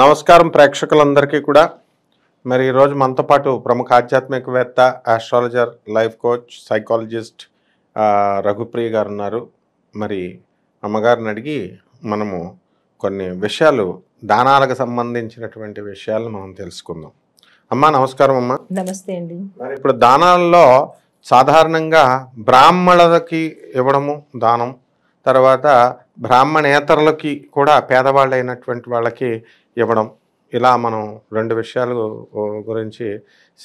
నమస్కారం ప్రేక్షకులందరికీ కూడా మరి ఈరోజు మనతో పాటు ప్రముఖ ఆధ్యాత్మికవేత్త astrologer life coach psychologist Raghupriya గారు ఉన్నారు మరి అమ్మగారిని అడిగి మనము కొన్ని విషయాలు దానాలకు సంబంధించినటువంటి విషయాలు మనం తెలుసుకుందాం అమ్మా నమస్కారం అమ్మా నమస్తే అండి మరి ఇప్పుడు దానాల్లో సాధారణంగా బ్రాహ్మణులకి ఇవ్వడము దానం తర్వాత బ్రాహ్మణేతరులకి కూడా పేదవాళ్ళు అయినటువంటి వాళ్ళకి ఇవ్వడం ఇలా మనం రెండు విషయాలు గురించి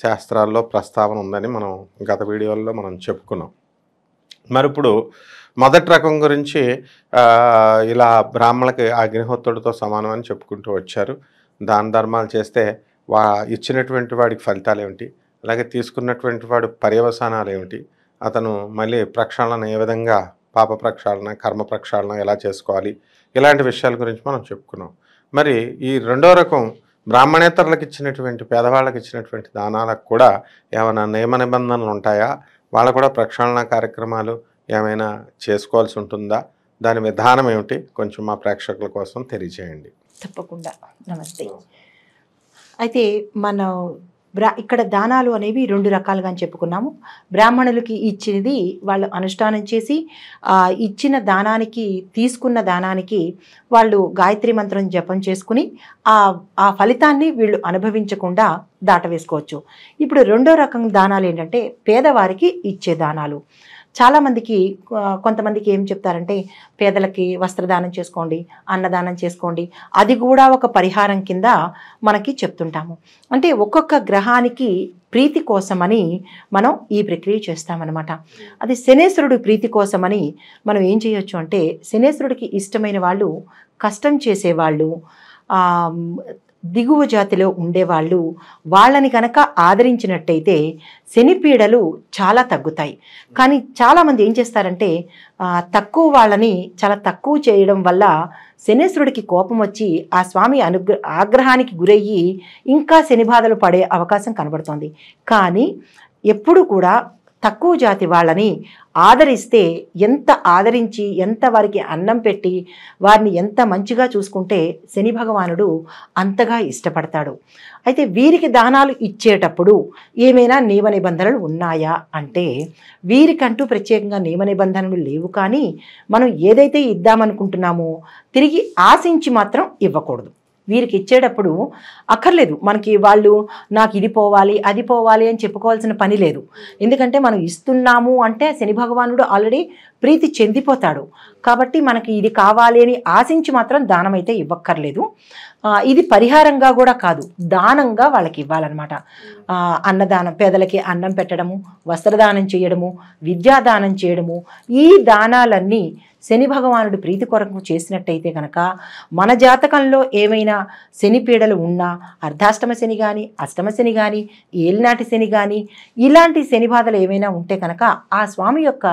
శాస్త్రాల్లో ప్రస్తావన ఉందని మనం గత వీడియోల్లో మనం చెప్పుకున్నాం మరి ఇప్పుడు మొదటి రకం గురించి ఇలా బ్రాహ్మణకి అగ్నిహోత్రుడితో సమానం అని చెప్పుకుంటూ వచ్చారు దాన ధర్మాలు చేస్తే వా ఇచ్చినటువంటి వాడికి ఫలితాలు ఏమిటి అలాగే తీసుకున్నటువంటి వాడు పర్యవసానాలు ఏమిటి అతను మళ్ళీ ప్రక్షాళన ఏ విధంగా పాప ప్రక్షాళన కర్మ ప్రక్షాళన ఎలా చేసుకోవాలి ఇలాంటి విషయాల గురించి మనం చెప్పుకున్నాం మరి ఈ రెండో రకం బ్రాహ్మణేతరులకు ఇచ్చినటువంటి పేదవాళ్ళకి ఇచ్చినటువంటి దానాలకు కూడా ఏమైనా నియమ నిబంధనలు ఉంటాయా వాళ్ళ కూడా ప్రక్షాళన కార్యక్రమాలు ఏమైనా చేసుకోవాల్సి ఉంటుందా దాని విధానం ఏమిటి కొంచెం మా ప్రేక్షకుల కోసం తెలియజేయండి తప్పకుండా నమస్తే అయితే మనం బ్రా ఇక్కడ దానాలు అనేవి రెండు రకాలుగా అని చెప్పుకున్నాము బ్రాహ్మణులకి ఇచ్చినది వాళ్ళు అనుష్ఠానం చేసి ఇచ్చిన దానానికి తీసుకున్న దానానికి వాళ్ళు గాయత్రి మంత్రం జపం చేసుకుని ఆ ఆ ఫలితాన్ని వీళ్ళు అనుభవించకుండా దాటవేసుకోవచ్చు ఇప్పుడు రెండో రకం దానాలు ఏంటంటే పేదవారికి ఇచ్చే దానాలు చాలామందికి కొంతమందికి ఏం చెప్తారంటే పేదలకి వస్త్రదానం చేసుకోండి అన్నదానం చేసుకోండి అది కూడా ఒక పరిహారం కింద మనకి చెప్తుంటాము అంటే ఒక్కొక్క గ్రహానికి ప్రీతి కోసమని మనం ఈ ప్రక్రియ చేస్తామన్నమాట అది శనేశ్వరుడు ప్రీతి కోసమని మనం ఏం చేయొచ్చు అంటే శనేశ్వరుడికి ఇష్టమైన వాళ్ళు కష్టం చేసేవాళ్ళు దిగువ జాతిలో ఉండేవాళ్ళు వాళ్ళని కనుక ఆదరించినట్టయితే శనిపీడలు చాలా తగ్గుతాయి కానీ చాలామంది ఏం చేస్తారంటే తక్కువ వాళ్ళని చాలా తక్కువ చేయడం వల్ల శనేశ్వరుడికి కోపం వచ్చి ఆ స్వామి అనుగ్ర ఆగ్రహానికి గురయ్యి ఇంకా శని బాధలు పడే అవకాశం కనబడుతోంది కానీ ఎప్పుడు కూడా తక్కువ జాతి వాళ్ళని ఆదరిస్తే ఎంత ఆదరించి ఎంత వారికి అన్నం పెట్టి వారిని ఎంత మంచిగా చూసుకుంటే శని భగవానుడు అంతగా ఇష్టపడతాడు అయితే వీరికి దానాలు ఇచ్చేటప్పుడు ఏమైనా నియమ నిబంధనలు ఉన్నాయా అంటే వీరికంటూ ప్రత్యేకంగా నియమ నిబంధనలు లేవు కానీ మనం ఏదైతే ఇద్దామనుకుంటున్నామో తిరిగి ఆశించి మాత్రం ఇవ్వకూడదు వీరికి ఇచ్చేటప్పుడు అక్కర్లేదు మనకి వాళ్ళు నాకు ఇది పోవాలి అది పోవాలి అని చెప్పుకోవాల్సిన పని లేదు ఎందుకంటే మనం ఇస్తున్నాము అంటే శని భగవానుడు ఆల్రెడీ ప్రీతి చెందిపోతాడు కాబట్టి మనకి ఇది కావాలి అని ఆశించి మాత్రం దానం అయితే ఇవ్వక్కర్లేదు ఇది పరిహారంగా కూడా కాదు దానంగా వాళ్ళకి ఇవ్వాలన్నమాట అన్నదానం పేదలకి అన్నం పెట్టడము వస్త్రదానం చేయడము విద్యాదానం చేయడము ఈ దానాలన్నీ శని భగవానుడు ప్రీతి కొరకు చేసినట్టయితే కనుక మన జాతకంలో ఏమైనా శని పీడలు ఉన్నా అర్ధాష్టమ శని కానీ అష్టమ శని కానీ ఏలినాటి శని కానీ ఇలాంటి శని బాధలు ఏమైనా ఉంటే కనుక ఆ స్వామి యొక్క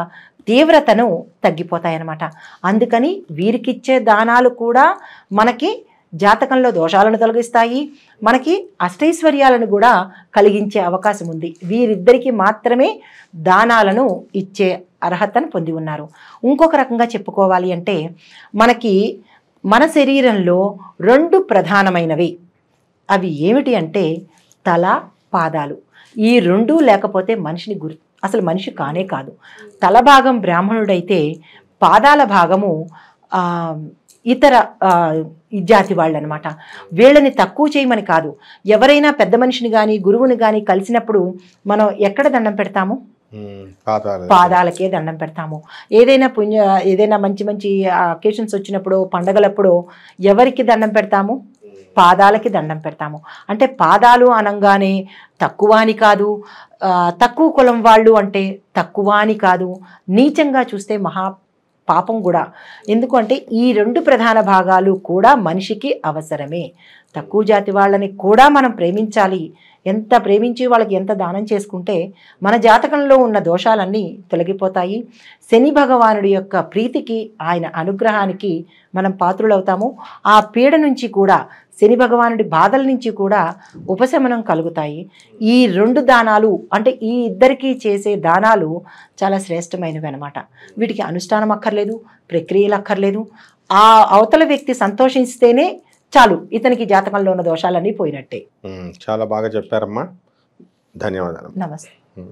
తీవ్రతను తగ్గిపోతాయన్నమాట అందుకని వీరికిచ్చే దానాలు కూడా మనకి జాతకంలో దోషాలను తొలగిస్తాయి మనకి అష్టైశ్వర్యాలను కూడా కలిగించే అవకాశం ఉంది వీరిద్దరికీ మాత్రమే దానాలను ఇచ్చే అర్హతను పొంది ఉన్నారు ఇంకొక రకంగా చెప్పుకోవాలి అంటే మనకి మన శరీరంలో రెండు ప్రధానమైనవి అవి ఏమిటి అంటే తల పాదాలు ఈ రెండు లేకపోతే మనిషిని గుర్ అసలు మనిషి కానే కాదు తల భాగం బ్రాహ్మణుడైతే పాదాల భాగము ఇతర జాతి వాళ్ళనమాట వీళ్ళని తక్కువ చేయమని కాదు ఎవరైనా పెద్ద మనిషిని కానీ గురువుని కానీ కలిసినప్పుడు మనం ఎక్కడ దండం పెడతాము పాదాలకే దండం పెడతాము ఏదైనా పుణ్య ఏదైనా మంచి మంచి అకేషన్స్ వచ్చినప్పుడు పండగలప్పుడు ఎవరికి దండం పెడతాము పాదాలకి దండం పెడతాము అంటే పాదాలు అనగానే తక్కువ అని కాదు తక్కువ కులం వాళ్ళు అంటే తక్కువ అని కాదు నీచంగా చూస్తే మహా పాపం కూడా ఎందుకంటే ఈ రెండు ప్రధాన భాగాలు కూడా మనిషికి అవసరమే తక్కువ జాతి వాళ్ళని కూడా మనం ప్రేమించాలి ఎంత ప్రేమించి వాళ్ళకి ఎంత దానం చేసుకుంటే మన జాతకంలో ఉన్న దోషాలన్నీ తొలగిపోతాయి శని భగవానుడి యొక్క ప్రీతికి ఆయన అనుగ్రహానికి మనం పాత్రులవుతాము ఆ పీడ నుంచి కూడా శని భగవానుడి బాధల నుంచి కూడా ఉపశమనం కలుగుతాయి ఈ రెండు దానాలు అంటే ఈ ఇద్దరికీ చేసే దానాలు చాలా శ్రేష్టమైనవి అనమాట వీటికి అనుష్ఠానం అక్కర్లేదు ప్రక్రియలు అక్కర్లేదు ఆ అవతల వ్యక్తి సంతోషిస్తేనే చాలు ఇతనికి జాతకంలో ఉన్న దోషాలన్నీ పోయినట్టే చాలా బాగా చెప్పారమ్మా ధన్యవాదాలు నమస్తే